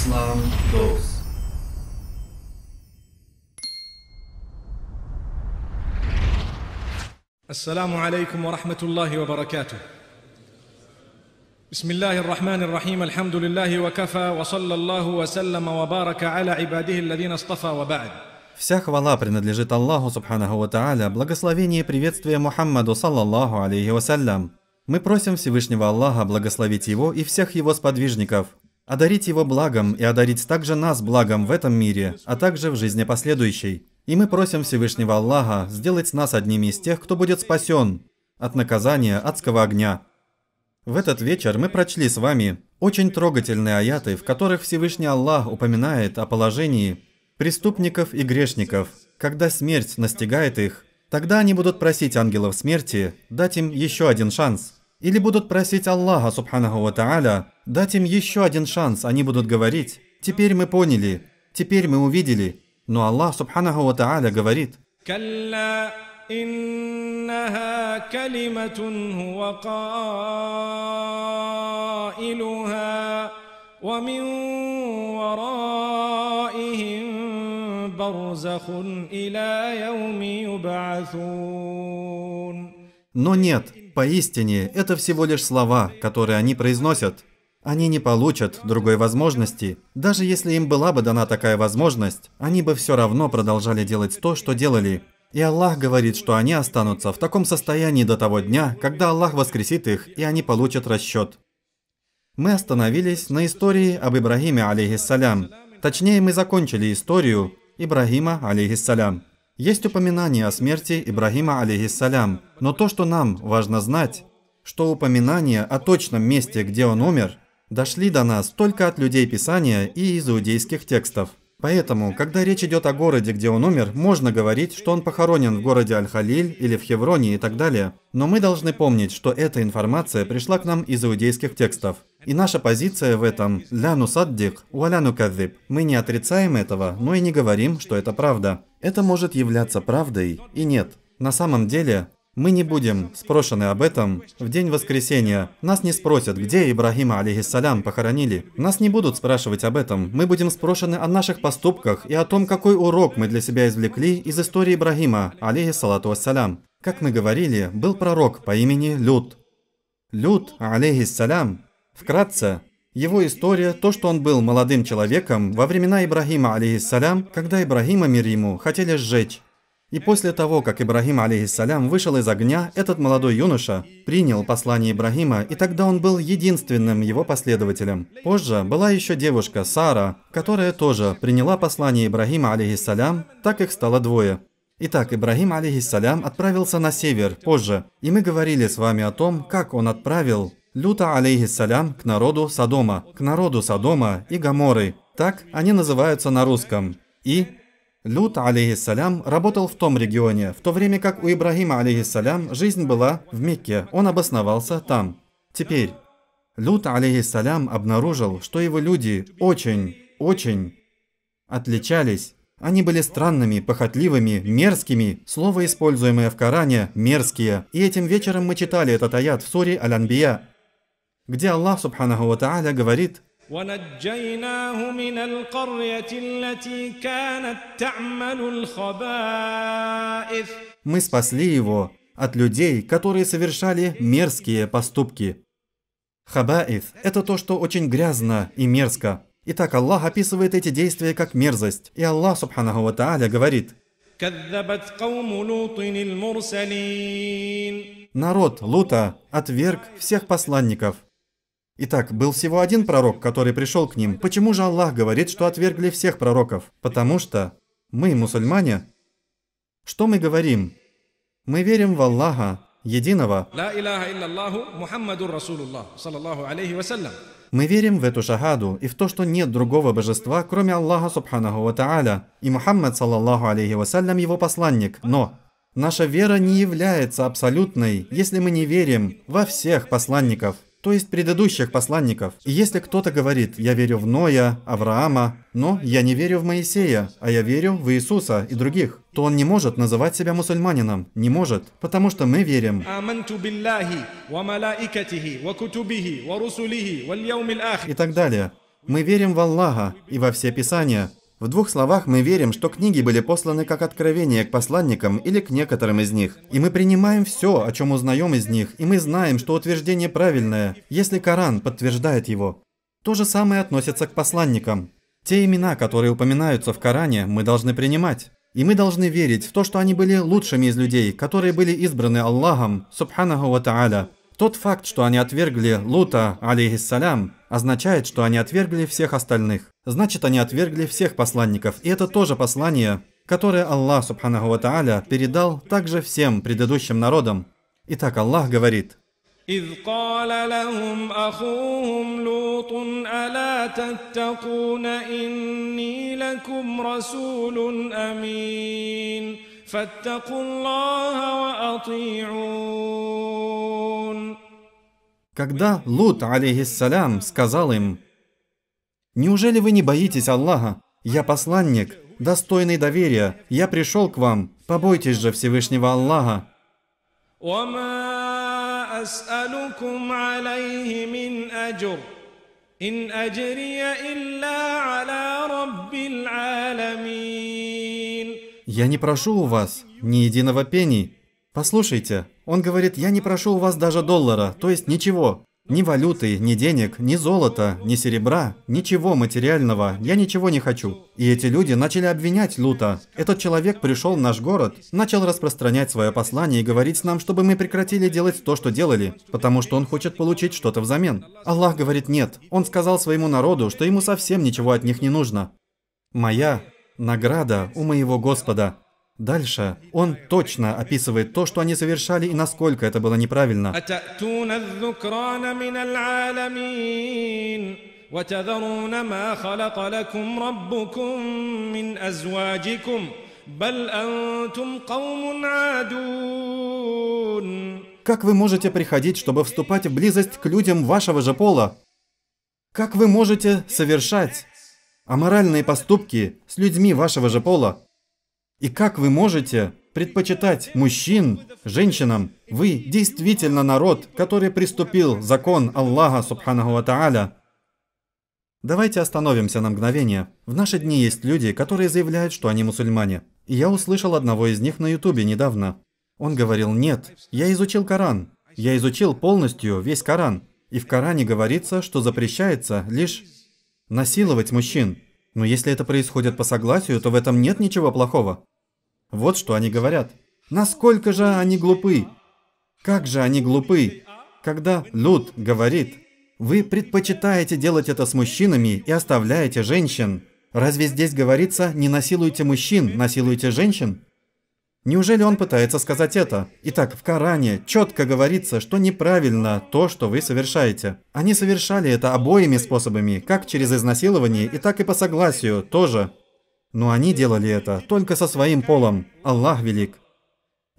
Ислам Доус. السلام عليكم ورحمة الله وبركاته. بسم الله الرحمن الرحيم الحمد لله وكفى وصلى الله وسلم وبارك على عباده الذين اصطفى وبعد. Вся хвала принадлежит Аллаху Субханаху Ва Тааля, благословение и приветствие Мухаммаду Саллаллаху Алейхи Вассалям. Мы просим Всевышнего Аллаха благословить его и всех его сподвижников – Одарить его благом и одарить также нас благом в этом мире, а также в жизни последующей. И мы просим Всевышнего Аллаха сделать нас одними из тех, кто будет спасен от наказания адского огня. В этот вечер мы прочли с вами очень трогательные аяты, в которых Всевышний Аллах упоминает о положении преступников и грешников. Когда смерть настигает их, тогда они будут просить ангелов смерти дать им еще один шанс – или будут просить Аллаха, субханаху ва та'аля, дать им еще один шанс, они будут говорить, «Теперь мы поняли, теперь мы увидели». Но Аллах, субханаху ва та'аля, говорит, Но нет, Поистине, это всего лишь слова, которые они произносят. Они не получат другой возможности. Даже если им была бы дана такая возможность, они бы все равно продолжали делать то, что делали. И Аллах говорит, что они останутся в таком состоянии до того дня, когда Аллах воскресит их, и они получат расчет. Мы остановились на истории об Ибрагиме, алейхиссалям. Точнее, мы закончили историю Ибрагима, алейхиссалям. Есть упоминание о смерти Ибрагима, алейхиссалям, но то, что нам важно знать, что упоминания о точном месте, где он умер, дошли до нас только от людей Писания и из иудейских текстов. Поэтому, когда речь идет о городе, где он умер, можно говорить, что он похоронен в городе Аль-Халиль или в Хевроне и так далее. Но мы должны помнить, что эта информация пришла к нам из иудейских текстов. И наша позиция в этом «ляну саддик, у уаляну кадзиб». Мы не отрицаем этого, но и не говорим, что это правда. Это может являться правдой и нет. На самом деле, мы не будем спрошены об этом в день воскресения. Нас не спросят, где Ибрагима, алейхиссалям, похоронили. Нас не будут спрашивать об этом. Мы будем спрошены о наших поступках и о том, какой урок мы для себя извлекли из истории Ибрагима, алейхиссалату ассалям. Как мы говорили, был пророк по имени Люд. Люд, алейхиссалям, вкратце, его история, то, что он был молодым человеком во времена Ибрагима, алейхиссалям, когда Ибрагима, мир ему, хотели сжечь. И после того, как Ибрагим, алейхиссалям, вышел из огня, этот молодой юноша принял послание Ибрагима, и тогда он был единственным его последователем. Позже была еще девушка Сара, которая тоже приняла послание Ибрагима, алейхиссалям, так их стало двое. Итак, Ибрагим, алейхиссалям, отправился на север позже, и мы говорили с вами о том, как он отправил Люта, алейхиссалям, к народу Содома, к народу Содома и Гаморы. Так они называются на русском. И Лют, алейхиссалям, работал в том регионе, в то время как у Ибрагима, алейхиссалям, жизнь была в Мекке, он обосновался там. Теперь, Лют, алейхиссалям, обнаружил, что его люди очень, очень отличались. Они были странными, похотливыми, мерзкими, слово, используемое в Коране, мерзкие. И этим вечером мы читали этот аят в суре Аль-Анбия, где Аллах Субханаху Ва Тааля говорит Мы спасли его от людей, которые совершали мерзкие поступки. Хабаиф – это то, что очень грязно и мерзко. Итак, Аллах описывает эти действия как мерзость. И Аллах, субханаху ва тааля, говорит, Народ Лута отверг всех посланников – Итак, был всего один пророк, который пришел к ним. Почему же Аллах говорит, что отвергли всех пророков? Потому что мы, мусульмане, что мы говорим? Мы верим в Аллаха, единого. Мы верим в эту шахаду и в то, что нет другого божества, кроме Аллаха Субханаху Ва Тааля, и Мухаммад, саллаллаху алейхи вассалям, его посланник. Но наша вера не является абсолютной, если мы не верим во всех посланников – то есть предыдущих посланников. И если кто-то говорит, я верю в Ноя, Авраама, но я не верю в Моисея, а я верю в Иисуса и других, то он не может называть себя мусульманином, не может, потому что мы верим. И так далее. Мы верим в Аллаха и во все Писания. В двух словах мы верим, что книги были посланы как откровение к посланникам или к некоторым из них. И мы принимаем все, о чем узнаем из них, и мы знаем, что утверждение правильное, если Коран подтверждает его. То же самое относится к посланникам. Те имена, которые упоминаются в Коране, мы должны принимать. И мы должны верить в то, что они были лучшими из людей, которые были избраны Аллахом, субханаху ва та'аля. Тот факт, что они отвергли Лута, алейхиссалям, означает, что они отвергли всех остальных. Значит, они отвергли всех посланников, и это тоже послание, которое Аллах, субханаху ва та'аля, передал также всем предыдущим народам. Итак, Аллах говорит, Когда Лут, алейхиссалям, сказал им, Неужели вы не боитесь Аллаха? Я посланник, достойный доверия. Я пришел к вам. Побойтесь же Всевышнего Аллаха. Я не прошу у вас ни единого пени. Послушайте, он говорит, я не прошу у вас даже доллара, то есть ничего. Ни валюты, ни денег, ни золота, ни серебра, ничего материального, я ничего не хочу. И эти люди начали обвинять Лута. Этот человек пришел в наш город, начал распространять свое послание и говорить нам, чтобы мы прекратили делать то, что делали, потому что он хочет получить что-то взамен. Аллах говорит нет, он сказал своему народу, что ему совсем ничего от них не нужно. Моя награда у моего Господа – Дальше он точно описывает то, что они совершали и насколько это было неправильно. Как вы можете приходить, чтобы вступать в близость к людям вашего же пола? Как вы можете совершать аморальные поступки с людьми вашего же пола? И как вы можете предпочитать мужчин женщинам? Вы действительно народ, который приступил закон Аллаха Субханаху Ва Тааля. Давайте остановимся на мгновение. В наши дни есть люди, которые заявляют, что они мусульмане. И я услышал одного из них на ютубе недавно. Он говорил, нет, я изучил Коран. Я изучил полностью весь Коран. И в Коране говорится, что запрещается лишь насиловать мужчин. Но если это происходит по согласию, то в этом нет ничего плохого. Вот что они говорят. Насколько же они глупы? Как же они глупы? Когда Люд говорит, вы предпочитаете делать это с мужчинами и оставляете женщин. Разве здесь говорится «не насилуйте мужчин, насилуйте женщин»? Неужели он пытается сказать это? Итак, в Коране четко говорится, что неправильно то, что вы совершаете. Они совершали это обоими способами, как через изнасилование, и так и по согласию тоже. Но они делали это только со своим полом. Аллах велик.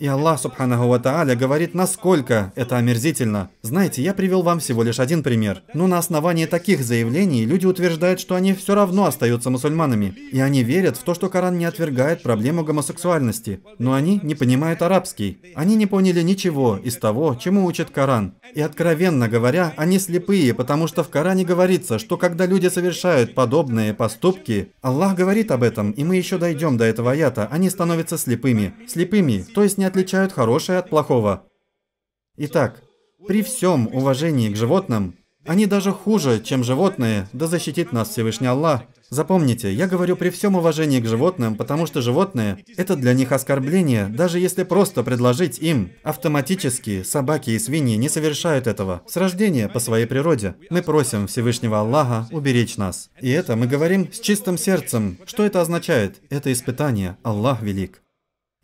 И Аллах, субханаху ва тааля, говорит, насколько это омерзительно. Знаете, я привел вам всего лишь один пример. Но ну, на основании таких заявлений люди утверждают, что они все равно остаются мусульманами. И они верят в то, что Коран не отвергает проблему гомосексуальности. Но они не понимают арабский. Они не поняли ничего из того, чему учит Коран. И откровенно говоря, они слепые, потому что в Коране говорится, что когда люди совершают подобные поступки, Аллах говорит об этом, и мы еще дойдем до этого аята, они становятся слепыми. Слепыми, то есть не отличают хорошее от плохого. Итак, при всем уважении к животным, они даже хуже, чем животные, да защитит нас Всевышний Аллах. Запомните, я говорю при всем уважении к животным, потому что животные – это для них оскорбление, даже если просто предложить им. Автоматически собаки и свиньи не совершают этого. С рождения, по своей природе, мы просим Всевышнего Аллаха уберечь нас. И это мы говорим с чистым сердцем. Что это означает? Это испытание. Аллах велик.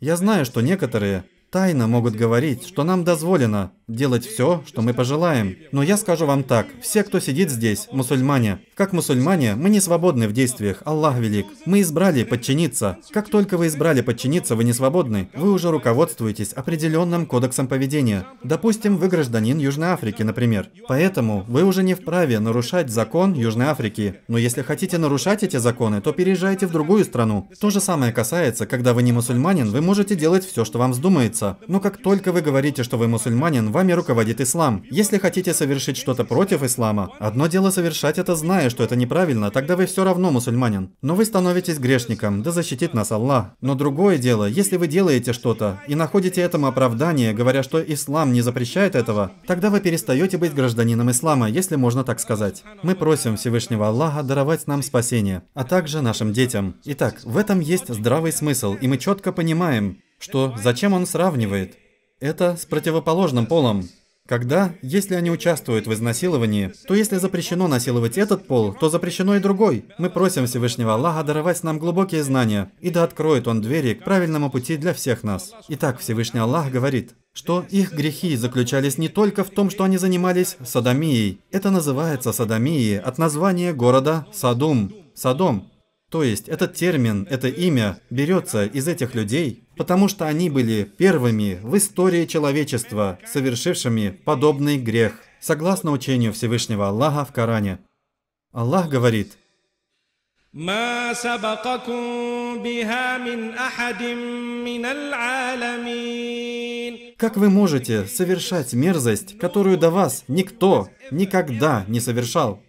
Я знаю, что некоторые Тайно могут говорить, что нам дозволено делать все, что мы пожелаем. Но я скажу вам так, все, кто сидит здесь, мусульмане. Как мусульмане, мы не свободны в действиях, Аллах велик. Мы избрали подчиниться. Как только вы избрали подчиниться, вы не свободны. Вы уже руководствуетесь определенным кодексом поведения. Допустим, вы гражданин Южной Африки, например. Поэтому вы уже не вправе нарушать закон Южной Африки. Но если хотите нарушать эти законы, то переезжайте в другую страну. То же самое касается, когда вы не мусульманин, вы можете делать все, что вам вздумается разумеется. Но как только вы говорите, что вы мусульманин, вами руководит ислам. Если хотите совершить что-то против ислама, одно дело совершать это, зная, что это неправильно, тогда вы все равно мусульманин. Но вы становитесь грешником, да защитит нас Аллах. Но другое дело, если вы делаете что-то и находите этому оправдание, говоря, что ислам не запрещает этого, тогда вы перестаете быть гражданином ислама, если можно так сказать. Мы просим Всевышнего Аллаха даровать нам спасение, а также нашим детям. Итак, в этом есть здравый смысл, и мы четко понимаем, что, зачем он сравнивает? Это с противоположным полом. Когда, если они участвуют в изнасиловании, то если запрещено насиловать этот пол, то запрещено и другой. Мы просим Всевышнего Аллаха даровать нам глубокие знания, и да откроет Он двери к правильному пути для всех нас. Итак, Всевышний Аллах говорит, что их грехи заключались не только в том, что они занимались садомией. Это называется садомией от названия города Садум. Садом то есть этот термин, это имя берется из этих людей, потому что они были первыми в истории человечества, совершившими подобный грех, согласно учению Всевышнего Аллаха в Коране. Аллах говорит, как вы можете совершать мерзость, которую до вас никто никогда не совершал?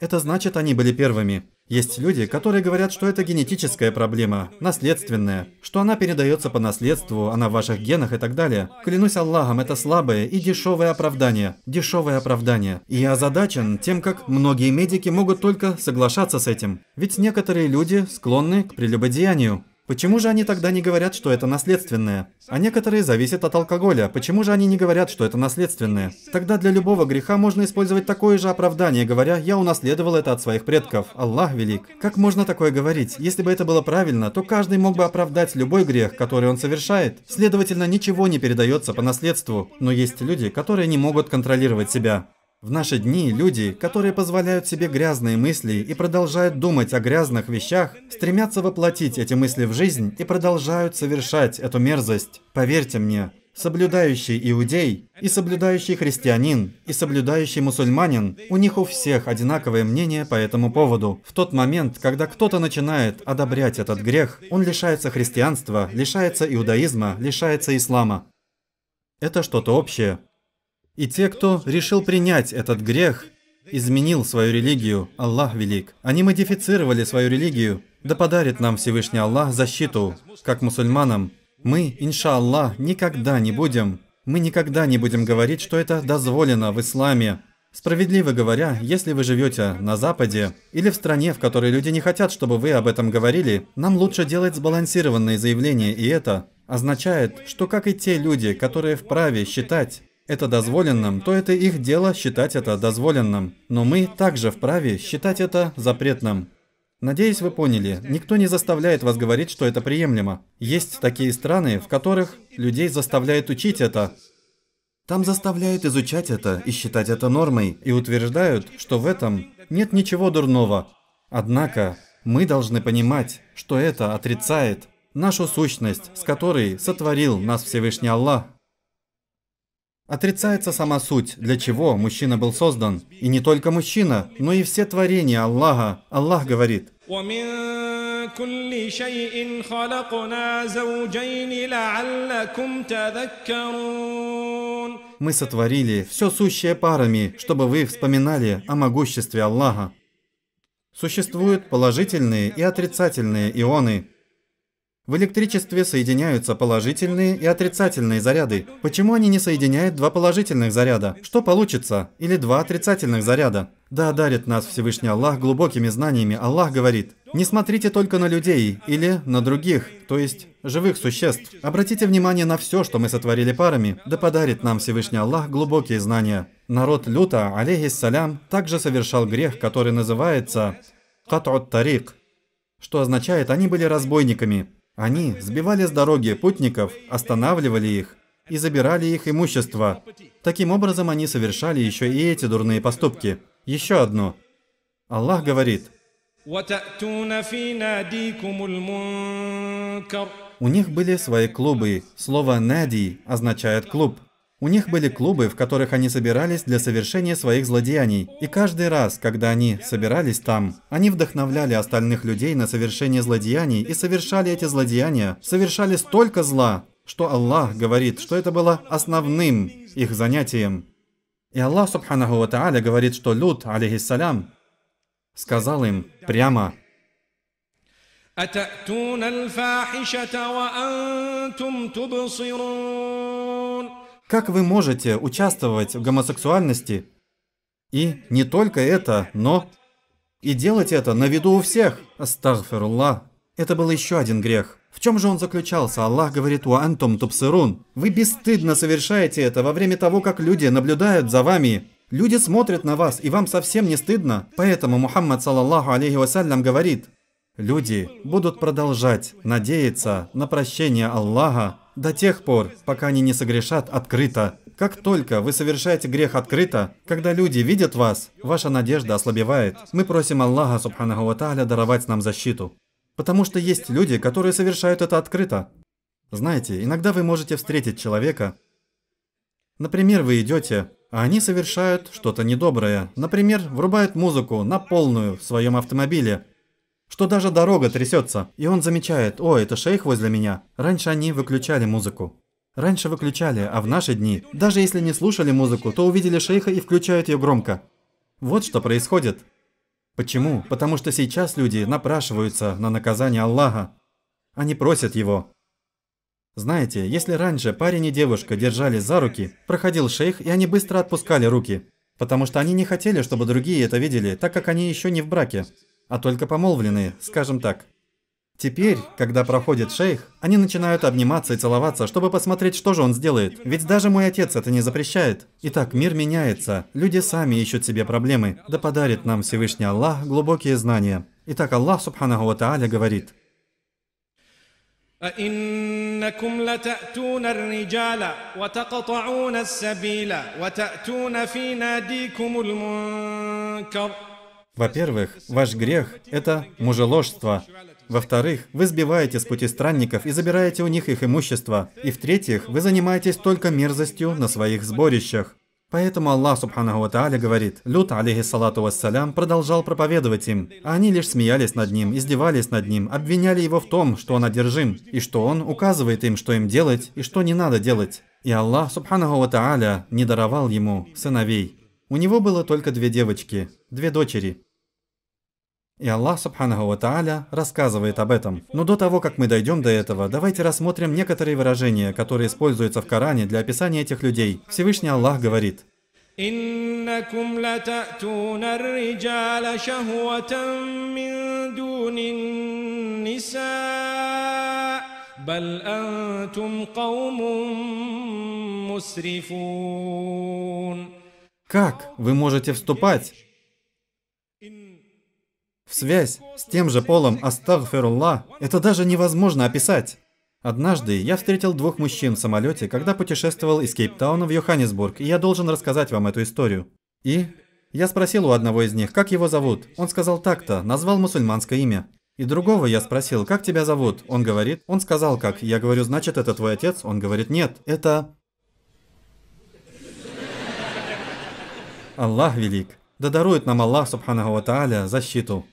Это значит, они были первыми. Есть люди, которые говорят, что это генетическая проблема, наследственная, что она передается по наследству, она а в ваших генах и так далее. Клянусь Аллахом, это слабое и дешевое оправдание. Дешевое оправдание. И я озадачен тем, как многие медики могут только соглашаться с этим. Ведь некоторые люди склонны к прелюбодеянию. Почему же они тогда не говорят, что это наследственное? А некоторые зависят от алкоголя. Почему же они не говорят, что это наследственное? Тогда для любого греха можно использовать такое же оправдание, говоря «я унаследовал это от своих предков». Аллах велик. Как можно такое говорить? Если бы это было правильно, то каждый мог бы оправдать любой грех, который он совершает. Следовательно, ничего не передается по наследству. Но есть люди, которые не могут контролировать себя. В наши дни люди, которые позволяют себе грязные мысли и продолжают думать о грязных вещах, стремятся воплотить эти мысли в жизнь и продолжают совершать эту мерзость. Поверьте мне, соблюдающий иудей и соблюдающий христианин и соблюдающий мусульманин, у них у всех одинаковое мнение по этому поводу. В тот момент, когда кто-то начинает одобрять этот грех, он лишается христианства, лишается иудаизма, лишается ислама. Это что-то общее. И те, кто решил принять этот грех, изменил свою религию, Аллах Велик. Они модифицировали свою религию, да подарит нам Всевышний Аллах защиту, как мусульманам. Мы, иншаллах, никогда не будем, мы никогда не будем говорить, что это дозволено в исламе. Справедливо говоря, если вы живете на Западе или в стране, в которой люди не хотят, чтобы вы об этом говорили, нам лучше делать сбалансированные заявления, и это означает, что как и те люди, которые вправе считать, это дозволенным, то это их дело считать это дозволенным. Но мы также вправе считать это запретным. Надеюсь, вы поняли, никто не заставляет вас говорить, что это приемлемо. Есть такие страны, в которых людей заставляют учить это. Там заставляют изучать это и считать это нормой, и утверждают, что в этом нет ничего дурного. Однако, мы должны понимать, что это отрицает нашу сущность, с которой сотворил нас Всевышний Аллах. Отрицается сама суть, для чего мужчина был создан. И не только мужчина, но и все творения Аллаха. Аллах говорит. Мы сотворили все сущее парами, чтобы вы вспоминали о могуществе Аллаха. Существуют положительные и отрицательные ионы. В электричестве соединяются положительные и отрицательные заряды. Почему они не соединяют два положительных заряда? Что получится? Или два отрицательных заряда? Да, дарит нас Всевышний Аллах глубокими знаниями. Аллах говорит, не смотрите только на людей или на других, то есть живых существ. Обратите внимание на все, что мы сотворили парами, да подарит нам Всевышний Аллах глубокие знания. Народ Люта, алейхиссалям, также совершал грех, который называется «кат'ут тарик», что означает «они были разбойниками». Они сбивали с дороги путников, останавливали их и забирали их имущество. Таким образом, они совершали еще и эти дурные поступки. Еще одно. Аллах говорит, у них были свои клубы. Слово «нади» означает «клуб». У них были клубы, в которых они собирались для совершения своих злодеяний, и каждый раз, когда они собирались там, они вдохновляли остальных людей на совершение злодеяний и совершали эти злодеяния, совершали столько зла, что Аллах говорит, что это было основным их занятием. И Аллах, субханаху ва та'аля, говорит, что Люд, алейхиссалям, сказал им прямо, أتأتون الفاحشة وأنتم تبصرون как вы можете участвовать в гомосексуальности? И не только это, но... И делать это на виду у всех. Астагфируллах. Это был еще один грех. В чем же он заключался? Аллах говорит у Антум Тупсирун. Вы бесстыдно совершаете это во время того, как люди наблюдают за вами. Люди смотрят на вас, и вам совсем не стыдно. Поэтому Мухаммад, саллаллаху алейхи вассалям, говорит, Люди будут продолжать надеяться на прощение Аллаха до тех пор, пока они не согрешат открыто. Как только вы совершаете грех открыто, когда люди видят вас, ваша надежда ослабевает. Мы просим Аллаха, субханаху ва тааля, даровать нам защиту. Потому что есть люди, которые совершают это открыто. Знаете, иногда вы можете встретить человека. Например, вы идете, а они совершают что-то недоброе. Например, врубают музыку на полную в своем автомобиле, что даже дорога трясется. И он замечает, о, это шейх возле меня. Раньше они выключали музыку. Раньше выключали, а в наши дни, даже если не слушали музыку, то увидели шейха и включают ее громко. Вот что происходит. Почему? Потому что сейчас люди напрашиваются на наказание Аллаха. Они просят его. Знаете, если раньше парень и девушка держались за руки, проходил шейх, и они быстро отпускали руки, потому что они не хотели, чтобы другие это видели, так как они еще не в браке а только помолвленные, скажем так. Теперь, когда проходит шейх, они начинают обниматься и целоваться, чтобы посмотреть, что же он сделает. Ведь даже мой отец это не запрещает. Итак, мир меняется, люди сами ищут себе проблемы. Да подарит нам Всевышний Аллах глубокие знания. Итак, Аллах Субханаху Тааля говорит. أئنكم لتأتون الرجال وتقطعون السبيل وتأتون في ناديكم المنكر во-первых, ваш грех – это мужеложство. Во-вторых, вы сбиваете с пути странников и забираете у них их имущество. И в-третьих, вы занимаетесь только мерзостью на своих сборищах. Поэтому Аллах Субханаху Ва говорит, Лют, алейхиссалату вассалям, продолжал проповедовать им, а они лишь смеялись над ним, издевались над ним, обвиняли его в том, что он одержим, и что он указывает им, что им делать и что не надо делать. И Аллах Субханаху Ва не даровал ему сыновей. У него было только две девочки, две дочери. И Аллах Субханаху Тааля рассказывает об этом. Но до того, как мы дойдем до этого, давайте рассмотрим некоторые выражения, которые используются в Коране для описания этих людей. Всевышний Аллах говорит. إنكم لتأتون الرجال شهوة من دون النساء بل أنتم قوم مسرفون Как вы можете вступать в связь с тем же полом Астагфирулла, это даже невозможно описать. Однажды я встретил двух мужчин в самолете, когда путешествовал из Кейптауна в Йоханнесбург, и я должен рассказать вам эту историю. И я спросил у одного из них, как его зовут. Он сказал так-то, назвал мусульманское имя. И другого я спросил, как тебя зовут? Он говорит, он сказал как. Я говорю, значит, это твой отец? Он говорит, нет, это... Аллах велик. Да дарует нам Аллах, субханаху ва тааля, защиту.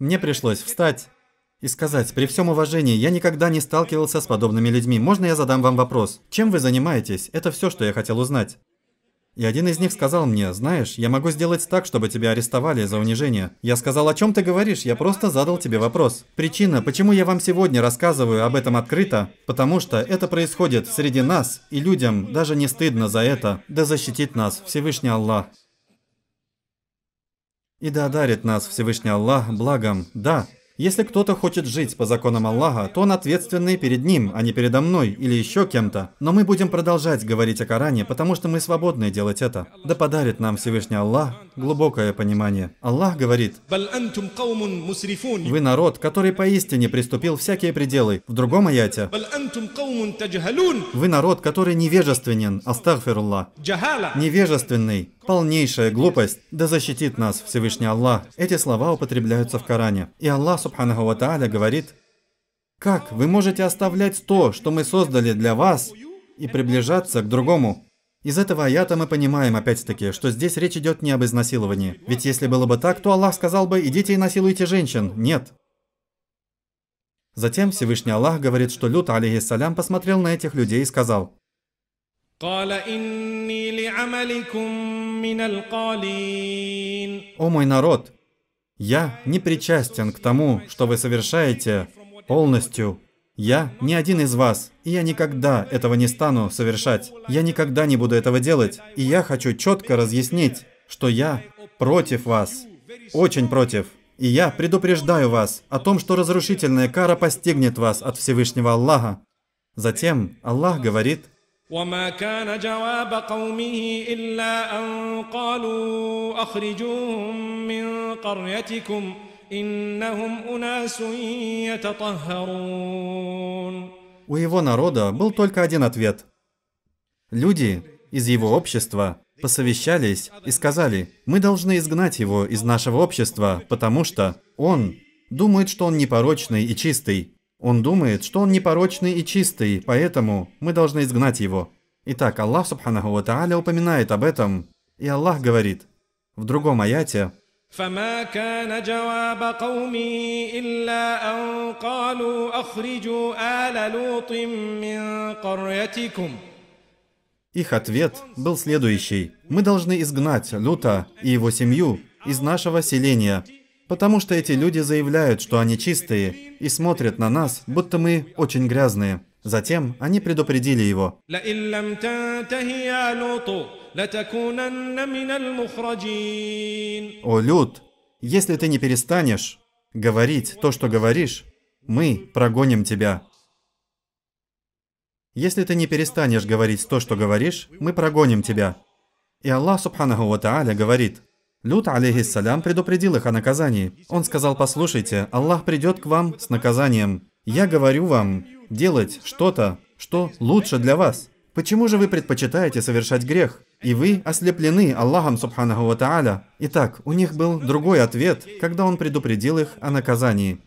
Мне пришлось встать и сказать, при всем уважении, я никогда не сталкивался с подобными людьми. Можно я задам вам вопрос? Чем вы занимаетесь? Это все, что я хотел узнать. И один из них сказал мне, знаешь, я могу сделать так, чтобы тебя арестовали за унижение. Я сказал, о чем ты говоришь, я просто задал тебе вопрос. Причина, почему я вам сегодня рассказываю об этом открыто, потому что это происходит среди нас, и людям даже не стыдно за это, да защитит нас Всевышний Аллах. И да дарит нас Всевышний Аллах благом, да. Если кто-то хочет жить по законам Аллаха, то он ответственный перед ним, а не передо мной или еще кем-то. Но мы будем продолжать говорить о Коране, потому что мы свободны делать это. Да подарит нам Всевышний Аллах глубокое понимание. Аллах говорит, «Вы народ, который поистине приступил всякие пределы». В другом аяте, «Вы народ, который невежественен». Астагфируллах. Невежественный. Полнейшая глупость, да защитит нас Всевышний Аллах. Эти слова употребляются в Коране. И Аллах, субханаху ва тааля, говорит, «Как вы можете оставлять то, что мы создали для вас, и приближаться к другому?» Из этого аята мы понимаем, опять-таки, что здесь речь идет не об изнасиловании. Ведь если было бы так, то Аллах сказал бы «идите и насилуйте женщин». Нет. Затем Всевышний Аллах говорит, что Люд, алейхиссалям, посмотрел на этих людей и сказал «О мой народ, я не причастен к тому, что вы совершаете полностью. Я не один из вас, и я никогда этого не стану совершать. Я никогда не буду этого делать, и я хочу четко разъяснить, что я против вас, очень против. И я предупреждаю вас о том, что разрушительная кара постигнет вас от Всевышнего Аллаха. Затем Аллах говорит – وما كان جواب قومه إلا أن قالوا أخرجوهم من قريتكم إنهم أناس يتطهرون У его народа был только один ответ. Люди из его общества посовещались и сказали, мы должны изгнать его из нашего общества, потому что он думает, что он непорочный и чистый, он думает, что он непорочный и чистый, поэтому мы должны изгнать его. Итак, Аллах Субханаху Ва Тааля упоминает об этом, и Аллах говорит в другом аяте, فما كان جواب قومه إلا أن قالوا أخرجوا آل لوط من قريتكم Их ответ был следующий. Мы должны изгнать Лута и его семью из нашего селения. Потому что эти люди заявляют, что они чистые, и смотрят на нас, будто мы очень грязные. Затем они предупредили его. «О, Люд, если ты не перестанешь говорить то, что говоришь, мы прогоним тебя». «Если ты не перестанешь говорить то, что говоришь, мы прогоним тебя». И Аллах, субханаху ва Тааля, говорит – Лют, алейхиссалям, предупредил их о наказании. Он сказал, послушайте, Аллах придет к вам с наказанием. Я говорю вам делать что-то, что лучше для вас. Почему же вы предпочитаете совершать грех? И вы ослеплены Аллахом Субханаху Ва Тааля. Итак, у них был другой ответ, когда он предупредил их о наказании.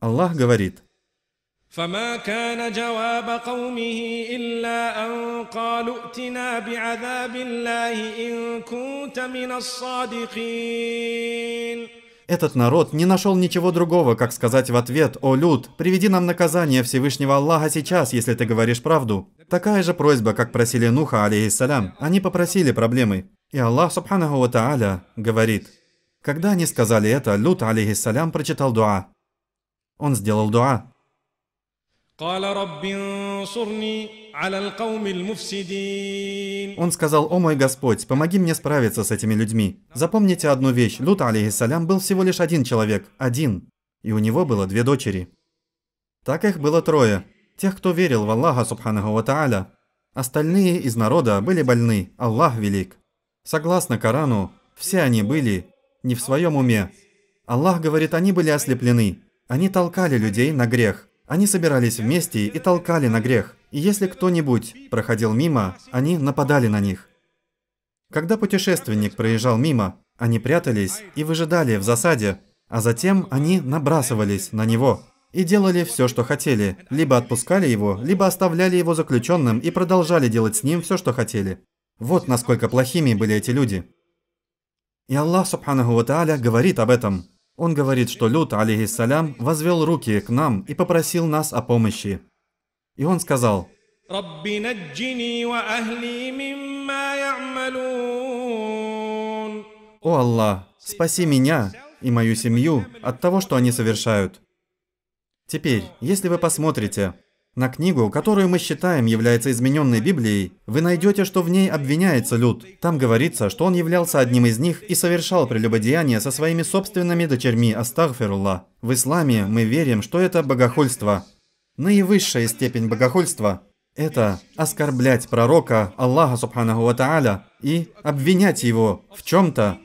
Аллах говорит, فما كان جواب قومه إلا أن قالوا ائتنا بعذاب الله إن كنت من الصادقين Этот народ не нашел ничего другого, как сказать в ответ, «О, Люд, приведи нам наказание Всевышнего Аллаха сейчас, если ты говоришь правду». Такая же просьба, как просили Нуха, алейхиссалям. Они попросили проблемы. И Аллах, субханаху ва та'аля, говорит. Когда они сказали это, Люд, алейхиссалям, прочитал дуа. Он сделал дуа. Он сказал, «О мой Господь, помоги мне справиться с этими людьми». Запомните одну вещь, Лут, алейхиссалям, был всего лишь один человек, один, и у него было две дочери. Так их было трое, тех, кто верил в Аллаха, субханаху ва тааля. Остальные из народа были больны, Аллах велик. Согласно Корану, все они были не в своем уме. Аллах говорит, они были ослеплены, они толкали людей на грех – они собирались вместе и толкали на грех, и если кто-нибудь проходил мимо, они нападали на них. Когда путешественник проезжал мимо, они прятались и выжидали в засаде, а затем они набрасывались на него и делали все, что хотели, либо отпускали его, либо оставляли его заключенным и продолжали делать с ним все, что хотели. Вот насколько плохими были эти люди. И Аллах Субханаху Ва говорит об этом. Он говорит, что Лют, алейхиссалям, возвел руки к нам и попросил нас о помощи. И он сказал, «О Аллах, спаси меня и мою семью от того, что они совершают». Теперь, если вы посмотрите, на книгу, которую мы считаем является измененной Библией, вы найдете, что в ней обвиняется Люд. Там говорится, что он являлся одним из них и совершал прелюбодеяние со своими собственными дочерьми Астагферулла. В исламе мы верим, что это богохульство. Наивысшая степень богохульства – это оскорблять пророка Аллаха Субханаху Ва и обвинять его в чем-то,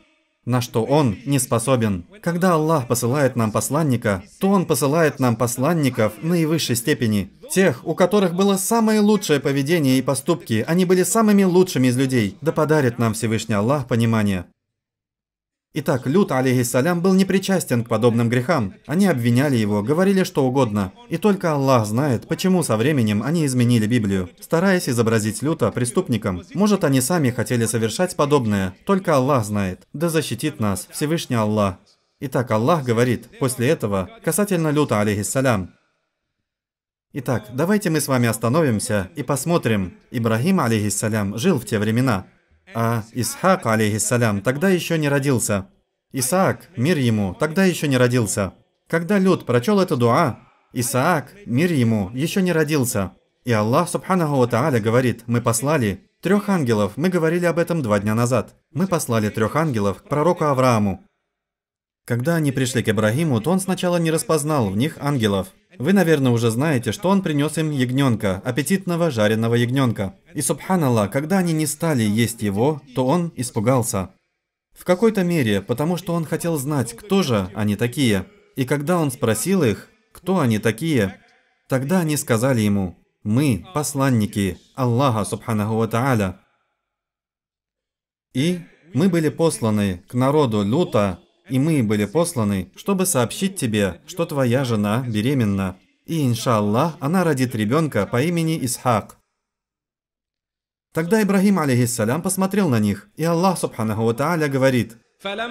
на что он не способен. Когда Аллах посылает нам посланника, то он посылает нам посланников наивысшей степени. Тех, у которых было самое лучшее поведение и поступки, они были самыми лучшими из людей. Да подарит нам Всевышний Аллах понимание. Итак, Лют, алейхиссалям, был непричастен к подобным грехам. Они обвиняли его, говорили что угодно. И только Аллах знает, почему со временем они изменили Библию, стараясь изобразить Люта преступником. Может, они сами хотели совершать подобное, только Аллах знает. Да защитит нас Всевышний Аллах. Итак, Аллах говорит после этого касательно Люта, алейхиссалям. Итак, давайте мы с вами остановимся и посмотрим. Ибрагим, алейхиссалям, жил в те времена а Исхак, алейхиссалям, тогда еще не родился. Исаак, мир ему, тогда еще не родился. Когда Люд прочел эту дуа, Исаак, мир ему, еще не родился. И Аллах, субханаху тааля, говорит, мы послали трех ангелов, мы говорили об этом два дня назад. Мы послали трех ангелов к пророку Аврааму, когда они пришли к Ибрагиму, то он сначала не распознал в них ангелов. Вы, наверное, уже знаете, что он принес им ягненка, аппетитного жареного ягненка. И субханаллах, когда они не стали есть его, то он испугался. В какой-то мере, потому что он хотел знать, кто же они такие. И когда он спросил их, кто они такие, тогда они сказали ему, «Мы – посланники Аллаха Субханаху Ва Тааля». И мы были посланы к народу Лута» и мы были посланы, чтобы сообщить тебе, что твоя жена беременна. И, иншаллах, она родит ребенка по имени Исхак. Тогда Ибрагим, алейхиссалям, посмотрел на них, и Аллах, субханаху ва тааля, говорит, Когда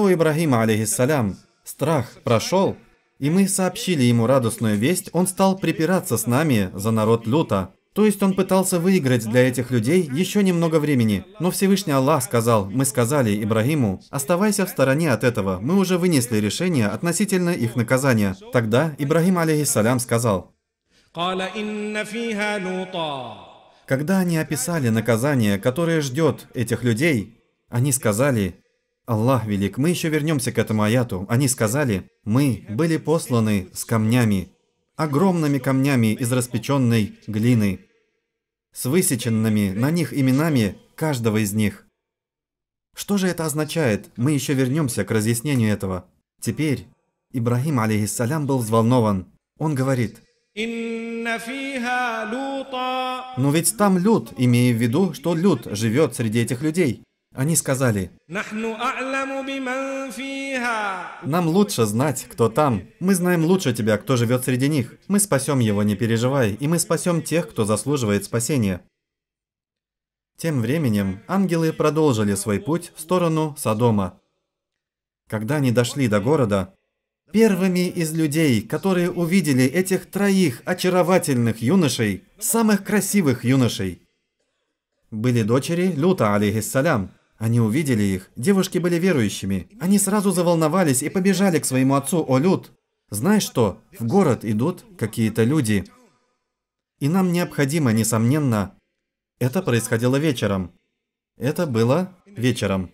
у Ибрагима, алейхиссалям, страх прошел, и мы сообщили ему радостную весть, он стал припираться с нами за народ люта. То есть он пытался выиграть для этих людей еще немного времени, но Всевышний Аллах сказал, мы сказали Ибрагиму, оставайся в стороне от этого, мы уже вынесли решение относительно их наказания. Тогда Ибрагим алейхиссалям сказал, когда они описали наказание, которое ждет этих людей, они сказали, Аллах велик, мы еще вернемся к этому аяту. Они сказали, мы были посланы с камнями, огромными камнями из распеченной глины, с высеченными на них именами каждого из них. Что же это означает? Мы еще вернемся к разъяснению этого. Теперь Ибрагим алейхиссалям, был взволнован. Он говорит, «Но «Ну ведь там Люд, имея в виду, что Люд живет среди этих людей». Они сказали, «Нам лучше знать, кто там. Мы знаем лучше тебя, кто живет среди них. Мы спасем его, не переживай, и мы спасем тех, кто заслуживает спасения». Тем временем ангелы продолжили свой путь в сторону Содома. Когда они дошли до города, первыми из людей, которые увидели этих троих очаровательных юношей, самых красивых юношей, были дочери Люта, алейхиссалям, они увидели их. Девушки были верующими. Они сразу заволновались и побежали к своему отцу Олют. Знаешь что? В город идут какие-то люди. И нам необходимо, несомненно... Это происходило вечером. Это было вечером.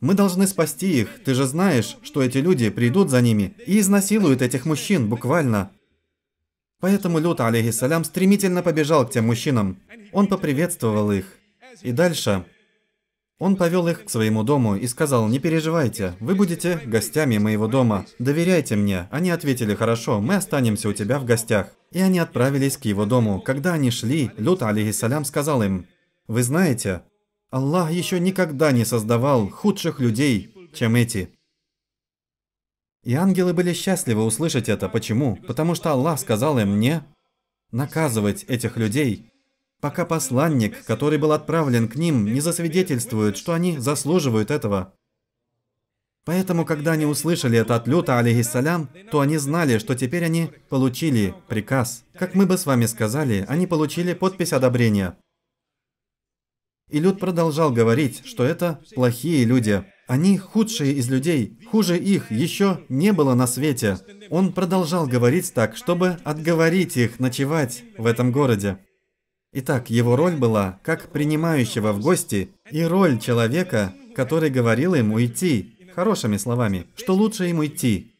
Мы должны спасти их. Ты же знаешь, что эти люди придут за ними и изнасилуют этих мужчин, буквально. Поэтому Лют, алейхиссалям, стремительно побежал к тем мужчинам. Он поприветствовал их. И дальше он повел их к своему дому и сказал, «Не переживайте, вы будете гостями моего дома. Доверяйте мне». Они ответили, «Хорошо, мы останемся у тебя в гостях». И они отправились к его дому. Когда они шли, Лут, алейхиссалям, сказал им, «Вы знаете, Аллах еще никогда не создавал худших людей, чем эти». И ангелы были счастливы услышать это. Почему? Потому что Аллах сказал им, «Не наказывать этих людей» пока посланник, который был отправлен к ним, не засвидетельствует, что они заслуживают этого. Поэтому, когда они услышали это от Люта, алейхиссалям, то они знали, что теперь они получили приказ. Как мы бы с вами сказали, они получили подпись одобрения. И Люд продолжал говорить, что это плохие люди. Они худшие из людей, хуже их еще не было на свете. Он продолжал говорить так, чтобы отговорить их ночевать в этом городе. Итак, его роль была как принимающего в гости и роль человека, который говорил ему идти, хорошими словами, что лучше ему идти.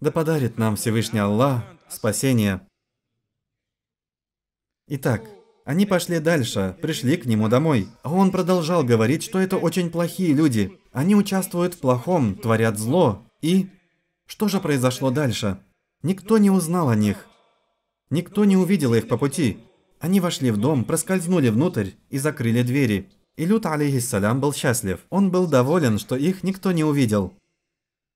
Да подарит нам Всевышний Аллах спасение. Итак, они пошли дальше, пришли к нему домой. А он продолжал говорить, что это очень плохие люди. Они участвуют в плохом, творят зло. И... Что же произошло дальше? Никто не узнал о них. Никто не увидел их по пути. Они вошли в дом, проскользнули внутрь и закрыли двери. И Лют, алейхиссалям, был счастлив. Он был доволен, что их никто не увидел.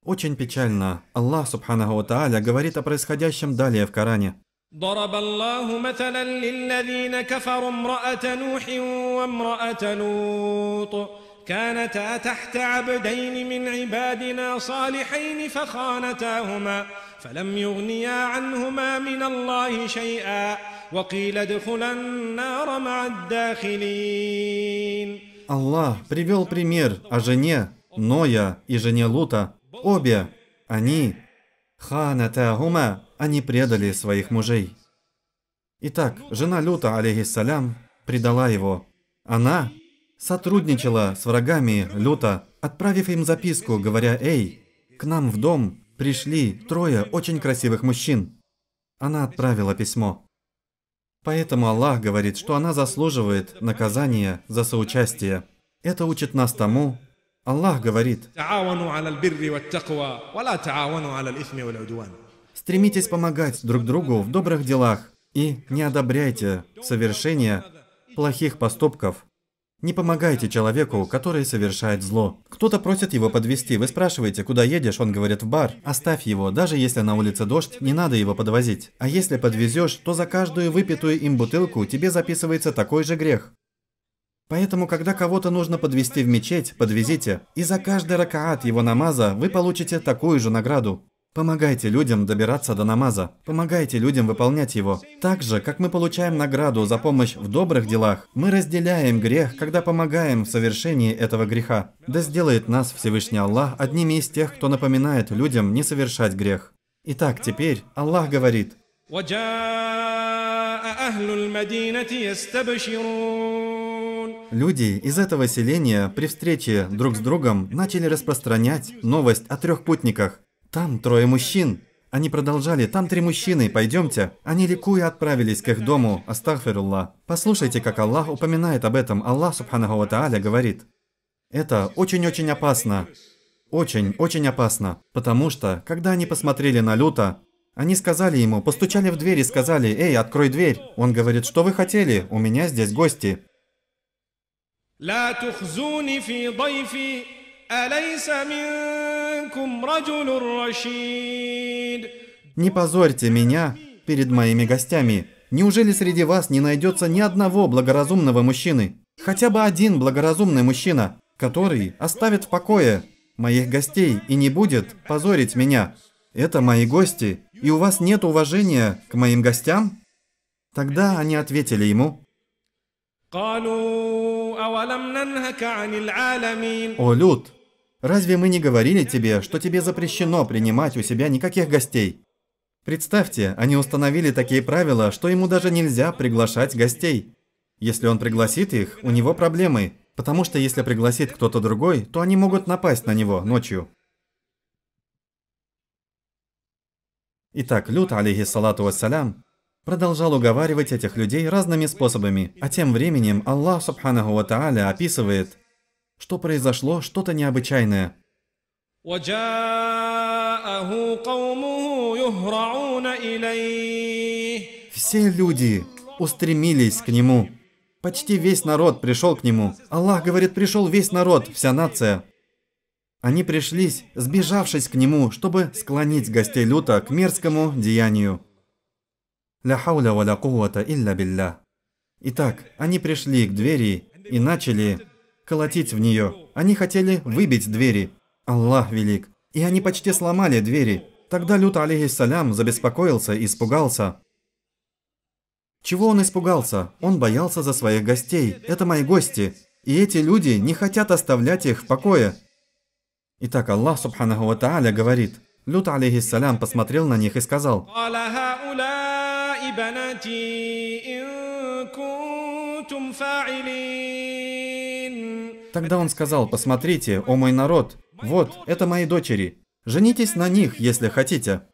Очень печально. Аллах, субханаху тааля, говорит о происходящем далее в Коране. ضرب الله مثلا للذين كفروا امرأة نوح وامرأة لوط كانتا تحت عبدين من عبادنا صالحين فخانتاهما فلم يغنيا عنهما من الله شيئا وقيل ادخلا النار مع الداخلين Аллах привел пример о жене Ноя и жене Лута. Обе они, ханатагума, они предали своих мужей. Итак, жена Люта, алейхиссалям, предала его. Она сотрудничала с врагами Люта, отправив им записку, говоря «Эй, к нам в дом пришли трое очень красивых мужчин. Она отправила письмо. Поэтому Аллах говорит, что она заслуживает наказания за соучастие. Это учит нас тому, Аллах говорит, стремитесь помогать друг другу в добрых делах и не одобряйте совершение плохих поступков. Не помогайте человеку, который совершает зло. Кто-то просит его подвести. Вы спрашиваете, куда едешь, он говорит в бар. Оставь его, даже если на улице дождь, не надо его подвозить. А если подвезешь, то за каждую выпитую им бутылку тебе записывается такой же грех. Поэтому, когда кого-то нужно подвести в мечеть, подвезите, и за каждый ракаат его намаза вы получите такую же награду. Помогайте людям добираться до намаза. Помогайте людям выполнять его. Так же, как мы получаем награду за помощь в добрых делах, мы разделяем грех, когда помогаем в совершении этого греха. Да сделает нас Всевышний Аллах одними из тех, кто напоминает людям не совершать грех. Итак, теперь Аллах говорит. Люди из этого селения при встрече друг с другом начали распространять новость о трехпутниках. Там трое мужчин. Они продолжали, там три мужчины, пойдемте. Они ликуя отправились к их дому, астагфирулла. Послушайте, как Аллах упоминает об этом. Аллах, субханаху ва говорит. Это очень-очень опасно. Очень, очень опасно. Потому что, когда они посмотрели на Люта, они сказали ему, постучали в дверь и сказали, «Эй, открой дверь!» Он говорит, «Что вы хотели? У меня здесь гости». لا تخزوني في ضيفي أليس من не позорьте меня перед моими гостями. Неужели среди вас не найдется ни одного благоразумного мужчины? Хотя бы один благоразумный мужчина, который оставит в покое моих гостей и не будет позорить меня. Это мои гости, и у вас нет уважения к моим гостям? Тогда они ответили ему, а «О, Люд, Разве мы не говорили тебе, что тебе запрещено принимать у себя никаких гостей? Представьте, они установили такие правила, что ему даже нельзя приглашать гостей. Если он пригласит их, у него проблемы, потому что если пригласит кто-то другой, то они могут напасть на него ночью. Итак, Лют, алейхиссалату вассалям, продолжал уговаривать этих людей разными способами, а тем временем Аллах, субханаху ва описывает – что произошло что-то необычайное. Все люди устремились к нему. Почти весь народ пришел к нему. Аллах говорит, пришел весь народ, вся нация. Они пришлись, сбежавшись к нему, чтобы склонить гостей люта к мерзкому деянию. Ля хауля ва ля илля билля. Итак, они пришли к двери и начали колотить в нее. Они хотели выбить двери. Аллах велик. И они почти сломали двери. Тогда Лют, алейхиссалям, забеспокоился и испугался. Чего он испугался? Он боялся за своих гостей. Это мои гости. И эти люди не хотят оставлять их в покое. Итак, Аллах, субханаху ва тааля, говорит. Лют, алейхиссалям, посмотрел на них и сказал. «Хаулай банати, ин кунтум Тогда он сказал, посмотрите, о мой народ, вот, это мои дочери, женитесь на них, если хотите.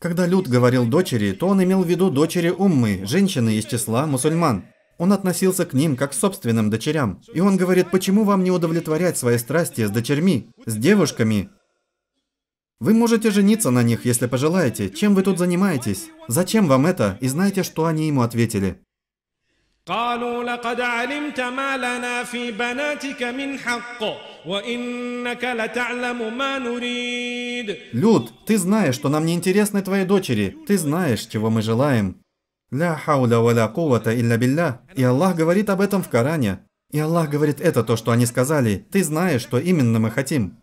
Когда Люд говорил дочери, то он имел в виду дочери Уммы, женщины из числа мусульман. Он относился к ним как к собственным дочерям. И он говорит, почему вам не удовлетворять свои страсти с дочерьми, с девушками? Вы можете жениться на них, если пожелаете. Чем вы тут занимаетесь? Зачем вам это? И знаете, что они ему ответили? قالوا لقد علمت ما لنا في بناتك من حق وإنك لتعلم ما نريد Люд, ты знаешь, что нам не интересны твои дочери. Ты знаешь, чего мы желаем. Ля хауля валя кувата илля билля. И Аллах говорит об этом в Коране. И Аллах говорит это то, что они сказали. Ты знаешь, что именно мы хотим.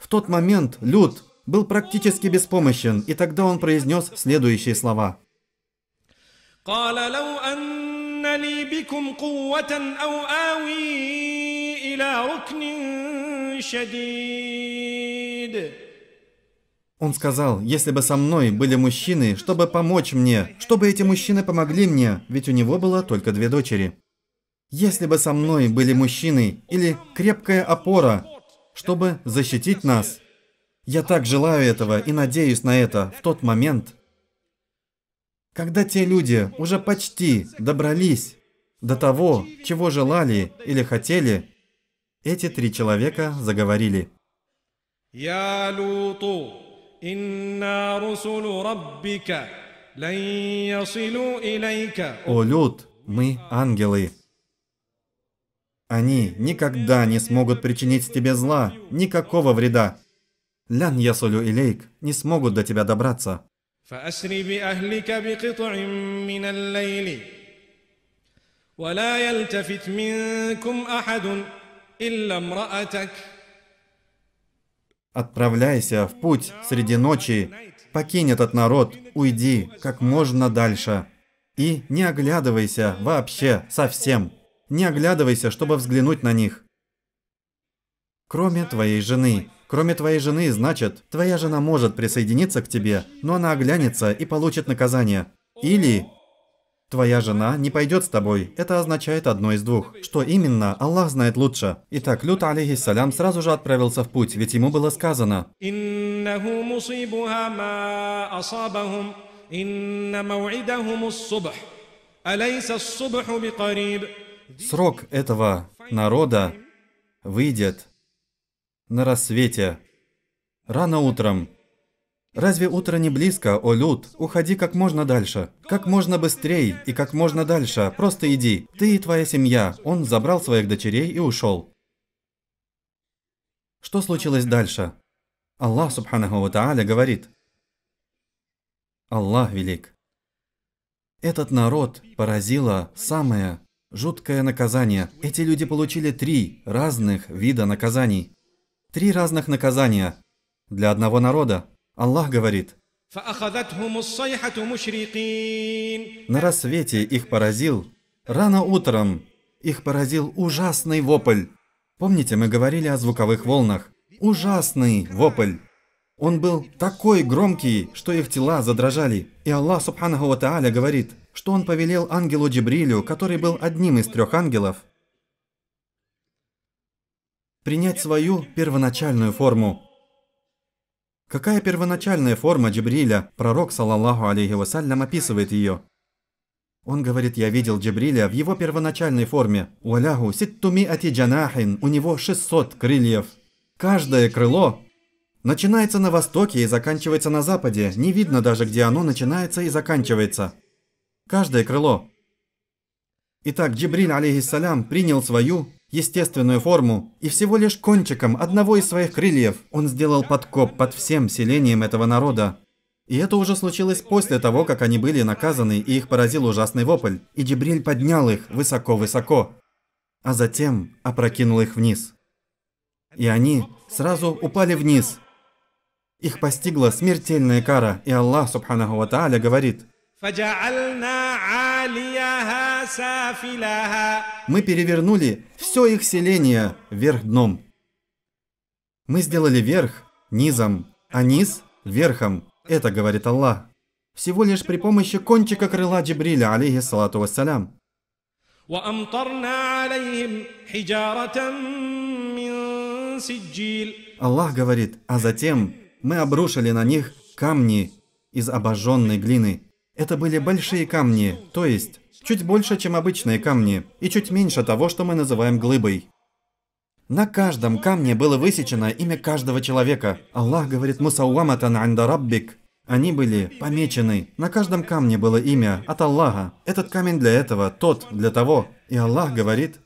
В тот момент Люд был практически беспомощен, и тогда он произнес следующие слова – قال لو أن لي بكم قوة أو آوي إلى ركن شديد Он сказал, если бы со мной были мужчины, чтобы помочь мне, чтобы эти мужчины помогли мне, ведь у него было только две дочери. Если бы со мной были мужчины или крепкая опора, чтобы защитить нас. Я так желаю этого и надеюсь на это в тот момент, когда те люди уже почти добрались до того, чего желали или хотели, эти три человека заговорили. «Я Луту, инна русулу раббика, ясилу илейка». «О, Лют, мы ангелы». Они никогда не смогут причинить тебе зла, никакого вреда. Лян ясулю илейк не смогут до тебя добраться. فأسر بأهلك بقطع من الليل ولا يلتفت منكم أحد إلا امرأتك Отправляйся в путь среди ночи, покинь этот народ, уйди как можно дальше. И не оглядывайся вообще совсем. Не оглядывайся, чтобы взглянуть на них. Кроме твоей жены, Кроме твоей жены, значит, твоя жена может присоединиться к тебе, но она оглянется и получит наказание. Или Твоя жена не пойдет с тобой. Это означает одно из двух. Что именно, Аллах знает лучше. Итак, Лют, алейхиссалям, сразу же отправился в путь, ведь ему было сказано. Срок этого народа выйдет на рассвете. Рано утром. Разве утро не близко, о Люд? Уходи как можно дальше. Как можно быстрее и как можно дальше. Просто иди. Ты и твоя семья. Он забрал своих дочерей и ушел. Что случилось дальше? Аллах, субханаху ва тааля, говорит. Аллах велик. Этот народ поразило самое жуткое наказание. Эти люди получили три разных вида наказаний. Три разных наказания для одного народа. Аллах говорит, на рассвете их поразил, рано утром их поразил ужасный вопль. Помните, мы говорили о звуковых волнах? Ужасный вопль. Он был такой громкий, что их тела задрожали. И Аллах Субханаху Ва Тааля говорит, что он повелел ангелу Джибрилю, который был одним из трех ангелов, принять свою первоначальную форму. Какая первоначальная форма Джибриля? Пророк, саллаллаху алейхи вассалям, описывает ее. Он говорит, я видел Джибриля в его первоначальной форме. Уаляху ситтуми ати джанахин. У него 600 крыльев. Каждое крыло начинается на востоке и заканчивается на западе. Не видно даже, где оно начинается и заканчивается. Каждое крыло. Итак, Джибриль, алейхиссалям, принял свою естественную форму, и всего лишь кончиком одного из своих крыльев он сделал подкоп под всем селением этого народа. И это уже случилось после того, как они были наказаны, и их поразил ужасный вопль, и Джибриль поднял их высоко-высоко, а затем опрокинул их вниз. И они сразу упали вниз. Их постигла смертельная кара, и Аллах, субханаху ва говорит – فجعلنا мы перевернули все их селение вверх дном. Мы сделали верх низом, а низ верхом. Это говорит Аллах. Всего лишь при помощи кончика крыла Джибриля, алейхиссалату вассалям. Аллах говорит, а затем мы обрушили на них камни из обожженной глины. Это были большие камни, то есть чуть больше, чем обычные камни, и чуть меньше того, что мы называем глыбой. На каждом камне было высечено имя каждого человека. Аллах говорит «Мусауаматан андараббик». Они были помечены. На каждом камне было имя от Аллаха. Этот камень для этого, тот для того. И Аллах говорит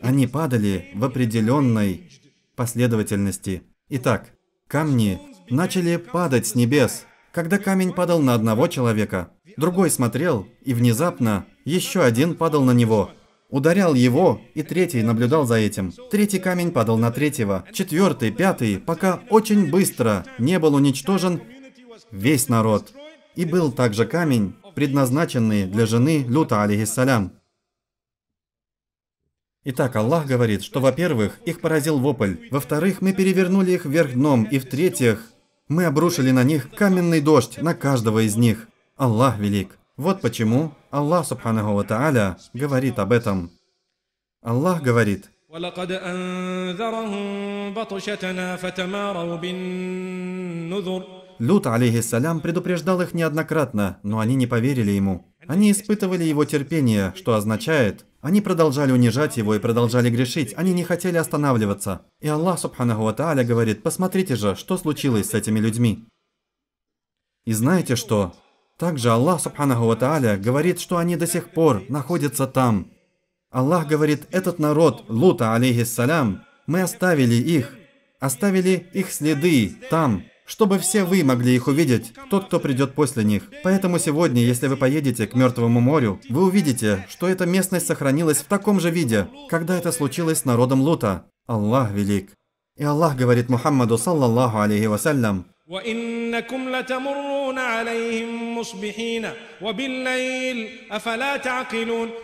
Они падали в определенной последовательности. Итак, камни начали падать с небес. Когда камень падал на одного человека, другой смотрел, и внезапно еще один падал на него. Ударял его, и третий наблюдал за этим. Третий камень падал на третьего, четвертый, пятый, пока очень быстро не был уничтожен весь народ. И был также камень, предназначенный для жены Люта, алейхиссалям. Итак, Аллах говорит, что, во-первых, их поразил вопль, во-вторых, мы перевернули их вверх дном, и в-третьих, мы обрушили на них каменный дождь, на каждого из них. Аллах велик. Вот почему Аллах, субханаху ва та'аля, говорит об этом. Аллах говорит, ولقد أنذرهم بطشتنا алейхиссалям, предупреждал их неоднократно, но они не поверили ему. Они испытывали его терпение, что означает, они продолжали унижать его и продолжали грешить, они не хотели останавливаться. И Аллах, субханаху ва тааля, говорит, посмотрите же, что случилось с этими людьми. И знаете что? Также Аллах, субханаху ва тааля, говорит, что они до сих пор находятся там. Аллах говорит, этот народ, Лута, алейхиссалям, мы оставили их, оставили их следы там, чтобы все вы могли их увидеть, тот, кто придет после них. Поэтому сегодня, если вы поедете к Мертвому морю, вы увидите, что эта местность сохранилась в таком же виде, когда это случилось с народом Лута. Аллах велик. И Аллах говорит Мухаммаду, саллаллаху алейхи вассалям,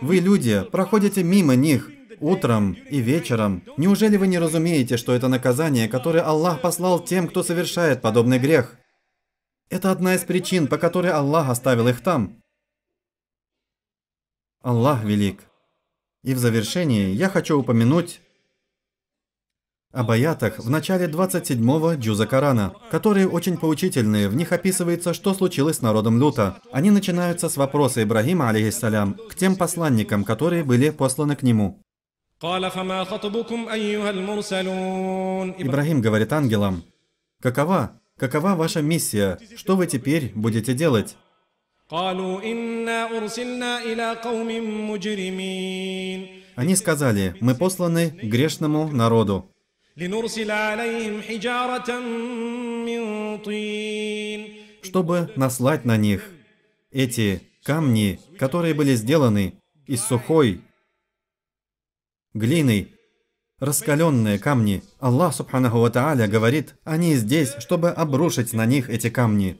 Вы, люди, проходите мимо них, утром и вечером. Неужели вы не разумеете, что это наказание, которое Аллах послал тем, кто совершает подобный грех? Это одна из причин, по которой Аллах оставил их там. Аллах велик. И в завершении я хочу упомянуть об аятах в начале 27-го джуза Корана, которые очень поучительные, в них описывается, что случилось с народом Люта. Они начинаются с вопроса Ибрагима, алейхиссалям, к тем посланникам, которые были посланы к нему. Ибрахим говорит ангелам, «Какова? Какова ваша миссия? Что вы теперь будете делать?» Они сказали, «Мы посланы к грешному народу». чтобы наслать на них эти камни, которые были сделаны из сухой глиной, раскаленные камни. Аллах Субханаху Ва Тааля говорит, они здесь, чтобы обрушить на них эти камни.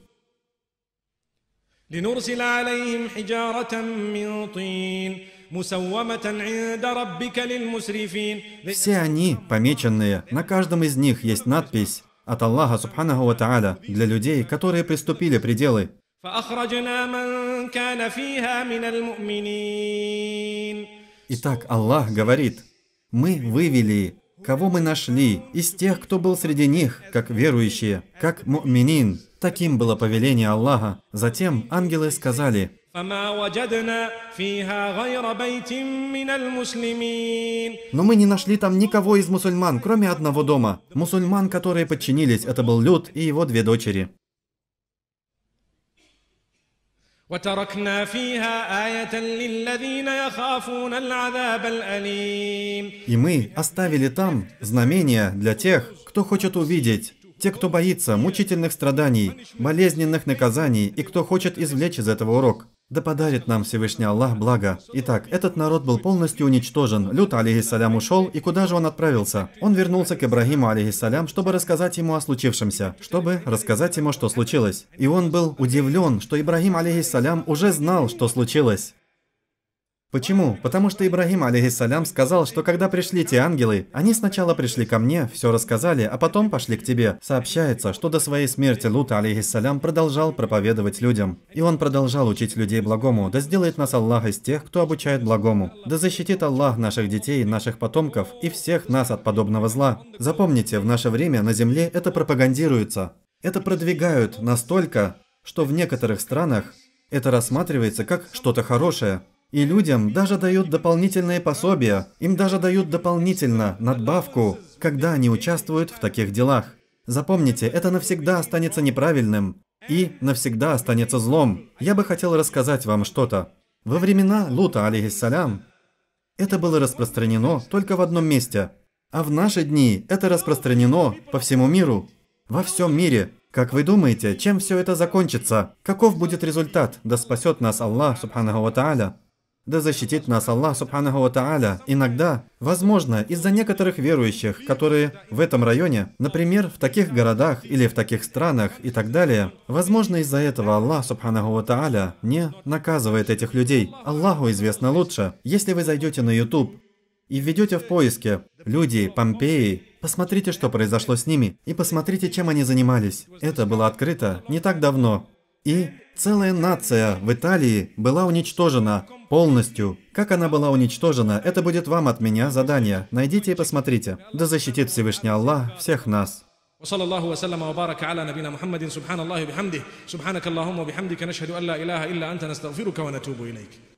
все они помеченные, на каждом из них есть надпись от Аллаха Субханаху Ва Тааля для людей, которые приступили пределы. فأخرجنا من كان فيها من المؤمنين Итак, Аллах говорит, «Мы вывели, кого мы нашли, из тех, кто был среди них, как верующие, как муминин». Таким было повеление Аллаха. Затем ангелы сказали, но мы не нашли там никого из мусульман, кроме одного дома. Мусульман, которые подчинились, это был Люд и его две дочери. وتركنا فيها آية للذين يخافون العذاب الأليم И мы оставили там знамение для тех, кто хочет увидеть, те, кто боится мучительных страданий, болезненных наказаний и кто хочет извлечь из этого урок. Да подарит нам Всевышний Аллах благо. Итак, этот народ был полностью уничтожен. Лют, алейхиссалям, ушел, и куда же он отправился? Он вернулся к Ибрагиму, алейхиссалям, чтобы рассказать ему о случившемся, чтобы рассказать ему, что случилось. И он был удивлен, что Ибрагим, алейхиссалям, уже знал, что случилось. Почему? Потому что Ибрагим, алейхиссалям, сказал, что когда пришли те ангелы, они сначала пришли ко мне, все рассказали, а потом пошли к тебе. Сообщается, что до своей смерти Лут, алейхиссалям, продолжал проповедовать людям. И он продолжал учить людей благому, да сделает нас Аллах из тех, кто обучает благому. Да защитит Аллах наших детей, наших потомков и всех нас от подобного зла. Запомните, в наше время на земле это пропагандируется. Это продвигают настолько, что в некоторых странах это рассматривается как что-то хорошее – и людям даже дают дополнительные пособия, им даже дают дополнительно надбавку, когда они участвуют в таких делах. Запомните, это навсегда останется неправильным и навсегда останется злом. Я бы хотел рассказать вам что-то. Во времена Лута, алейхиссалям, это было распространено только в одном месте. А в наши дни это распространено по всему миру, во всем мире. Как вы думаете, чем все это закончится? Каков будет результат? Да спасет нас Аллах, субханаху ва тааля. Да защитит нас Аллах Субханаху Ва Тааля. Иногда, возможно, из-за некоторых верующих, которые в этом районе, например, в таких городах или в таких странах и так далее, возможно, из-за этого Аллах Субханаху Ва Тааля не наказывает этих людей. Аллаху известно лучше. Если вы зайдете на YouTube и введете в поиске «Люди Помпеи», посмотрите, что произошло с ними, и посмотрите, чем они занимались. Это было открыто не так давно, и целая нация в Италии была уничтожена полностью. Как она была уничтожена, это будет вам от меня задание. Найдите и посмотрите. Да защитит Всевышний Аллах всех нас. وصلى الله وسلم وبارك على نبينا محمد سبحان الله وبحمده سبحانك اللهم وبحمدك نشهد ان لا اله الا انت نستغفرك ونتوب اليك